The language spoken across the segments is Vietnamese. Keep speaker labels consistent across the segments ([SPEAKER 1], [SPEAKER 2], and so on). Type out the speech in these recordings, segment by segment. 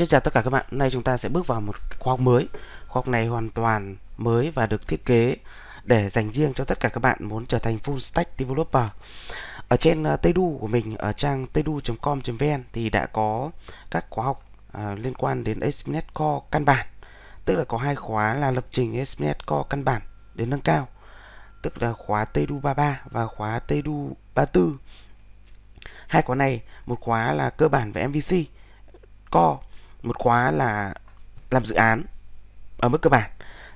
[SPEAKER 1] Xin chào tất cả các bạn, hôm nay chúng ta sẽ bước vào một khoa học mới Khoa học này hoàn toàn mới và được thiết kế để dành riêng cho tất cả các bạn muốn trở thành full stack developer Ở trên ờ, Tedu của mình, ở trang tedu.com.vn thì đã có các khóa học uh, liên quan đến ASP.NET Core căn bản Tức là có hai khóa là lập trình ASP.NET Core căn bản đến nâng cao Tức là khóa Tedu 33 và khóa Tedu 34 Hai khóa này, một khóa là cơ bản về MVC Core một khóa là làm dự án ở mức cơ bản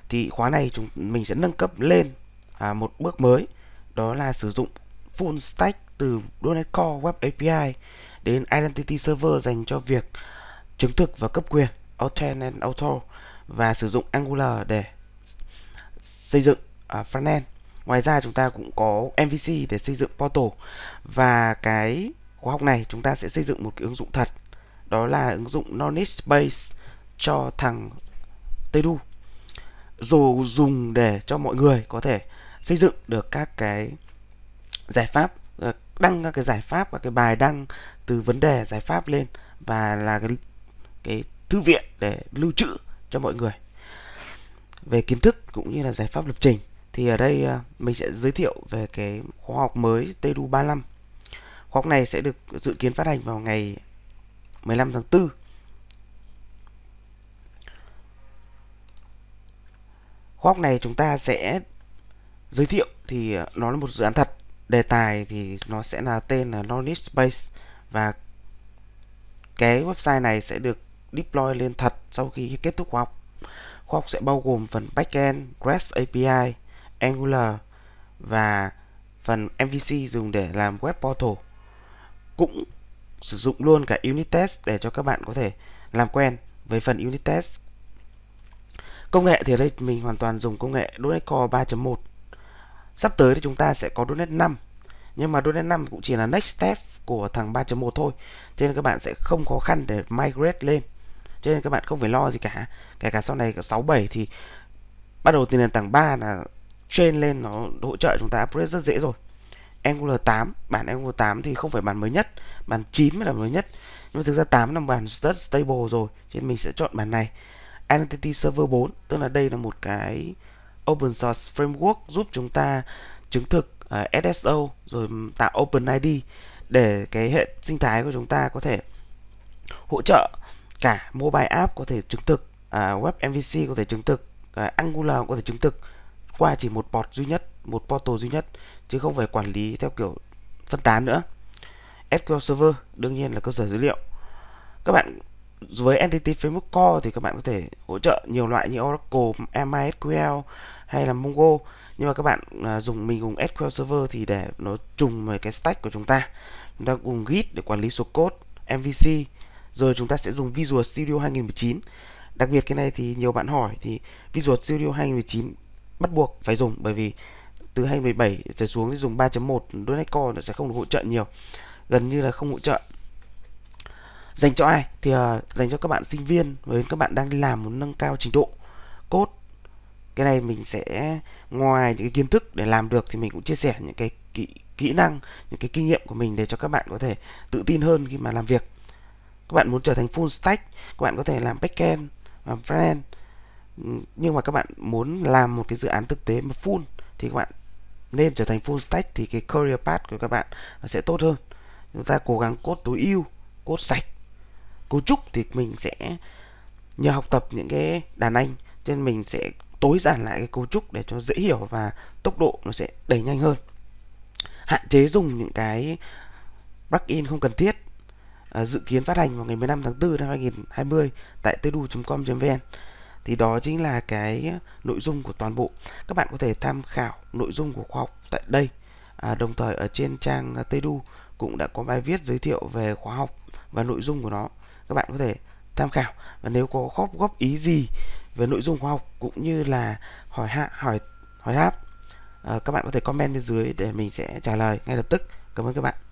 [SPEAKER 1] thì khóa này chúng mình sẽ nâng cấp lên à, một bước mới đó là sử dụng full stack từ .NET Core Web API đến Identity Server dành cho việc chứng thực và cấp quyền Authent and Author và sử dụng Angular để xây dựng à, frontend. Ngoài ra chúng ta cũng có MVC để xây dựng portal và cái khóa học này chúng ta sẽ xây dựng một cái ứng dụng thật đó là ứng dụng knowledge base cho thằng Tedu dù dùng để cho mọi người có thể xây dựng được các cái giải pháp ờ, đăng các cái giải pháp và cái bài đăng từ vấn đề giải pháp lên và là cái cái thư viện để lưu trữ cho mọi người về kiến thức cũng như là giải pháp lập trình thì ở đây ờ, mình sẽ giới thiệu về cái khóa học mới Tedu 35 khóa học này sẽ được dự kiến phát hành vào ngày 15 tháng 4 khóa học này chúng ta sẽ giới thiệu thì nó là một dự án thật đề tài thì nó sẽ là tên là knowledge space và cái website này sẽ được deploy lên thật sau khi kết thúc khóa học khóa học sẽ bao gồm phần backend REST API Angular và phần MVC dùng để làm web portal cũng sử dụng luôn cả unit test để cho các bạn có thể làm quen với phần unit test công nghệ thì ở đây mình hoàn toàn dùng công nghệ .NET Core 3.1 sắp tới thì chúng ta sẽ có .NET 5 nhưng mà .NET 5 cũng chỉ là next step của thằng 3.1 thôi cho nên các bạn sẽ không khó khăn để migrate lên cho nên các bạn không phải lo gì cả kể cả sau này 6,7 thì bắt đầu từ nền tảng 3 là trên lên nó hỗ trợ chúng ta upgrade rất dễ rồi Angular 8 bản Angular 8 thì không phải bản mới nhất bản 9 mới là mới nhất nhưng mà thực ra 8 là bản rất stable rồi cho nên mình sẽ chọn bản này Identity Server 4 tức là đây là một cái open source framework giúp chúng ta chứng thực uh, à, SSO rồi tạo OpenID để cái hệ sinh thái của chúng ta có thể hỗ trợ cả mobile app có thể chứng thực uh, web MVC có thể chứng thực uh, Angular có thể chứng thực qua chỉ một port duy nhất một portal duy nhất chứ không phải quản lý theo kiểu phân tán nữa SQL Server đương nhiên là cơ sở dữ liệu các bạn với Entity Framework Core thì các bạn có thể hỗ trợ nhiều loại như Oracle, MySQL hay là Mongo nhưng mà các bạn à, dùng mình dùng SQL Server thì để nó trùng với cái stack của chúng ta chúng ta cùng Git để quản lý số code MVC rồi chúng ta sẽ dùng Visual Studio 2019 đặc biệt cái này thì nhiều bạn hỏi thì Visual Studio 2019 bắt buộc phải dùng bởi vì từ 2.17 trở xuống thì dùng 3.1 donate core nó sẽ không được hỗ trợ nhiều gần như là không hỗ trợ dành cho ai thì uh, dành cho các bạn sinh viên với các bạn đang làm muốn nâng cao trình độ cốt cái này mình sẽ ngoài những cái kiến thức để làm được thì mình cũng chia sẻ những cái kỹ kỹ năng những cái kinh nghiệm của mình để cho các bạn có thể tự tin hơn khi mà làm việc các bạn muốn trở thành full stack các bạn có thể làm backend làm frontend nhưng mà các bạn muốn làm một cái dự án thực tế mà full thì các bạn nên trở thành full stack thì cái career path của các bạn nó sẽ tốt hơn chúng ta cố gắng cốt tối ưu cốt sạch cấu trúc thì mình sẽ nhờ học tập những cái đàn anh nên mình sẽ tối giản lại cái cấu trúc để cho dễ hiểu và tốc độ nó sẽ đẩy nhanh hơn hạn chế dùng những cái in không cần thiết à, dự kiến phát hành vào ngày 15 tháng 4 năm 2020 tại tedu.com.vn thì đó chính là cái nội dung của toàn bộ các bạn có thể tham khảo nội dung của khoa học tại đây. À, đồng thời ở trên trang Tedu cũng đã có bài viết giới thiệu về khóa học và nội dung của nó. Các bạn có thể tham khảo và nếu có góp góp ý gì về nội dung khóa học cũng như là hỏi hạ hỏi hỏi đáp à, các bạn có thể comment bên dưới để mình sẽ trả lời ngay lập tức. Cảm ơn các bạn.